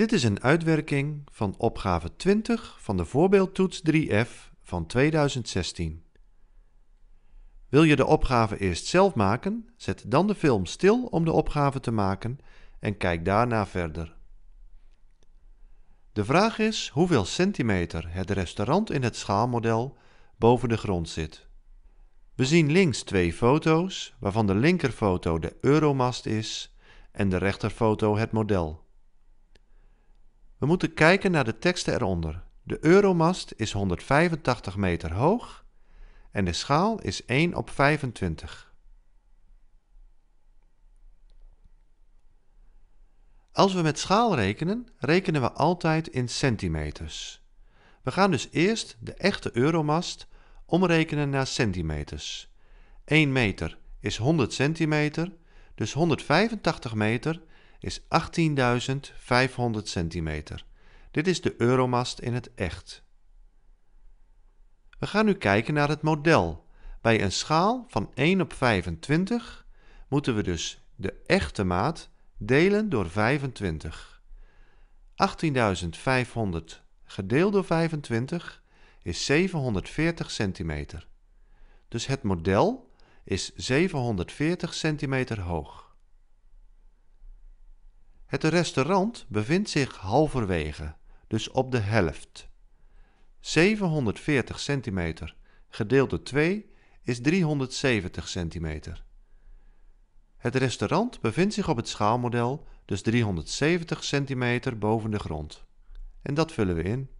Dit is een uitwerking van opgave 20 van de voorbeeldtoets 3F van 2016. Wil je de opgave eerst zelf maken, zet dan de film stil om de opgave te maken en kijk daarna verder. De vraag is hoeveel centimeter het restaurant in het schaalmodel boven de grond zit. We zien links twee foto's, waarvan de linkerfoto de Euromast is en de rechterfoto het model. We moeten kijken naar de teksten eronder. De Euromast is 185 meter hoog en de schaal is 1 op 25. Als we met schaal rekenen, rekenen we altijd in centimeters. We gaan dus eerst de echte Euromast omrekenen naar centimeters. 1 meter is 100 centimeter, dus 185 meter is 18.500 centimeter. Dit is de Euromast in het echt. We gaan nu kijken naar het model. Bij een schaal van 1 op 25 moeten we dus de echte maat delen door 25. 18.500 gedeeld door 25 is 740 centimeter. Dus het model is 740 centimeter hoog. Het restaurant bevindt zich halverwege, dus op de helft. 740 centimeter gedeeld door 2 is 370 centimeter. Het restaurant bevindt zich op het schaalmodel, dus 370 centimeter boven de grond. En dat vullen we in.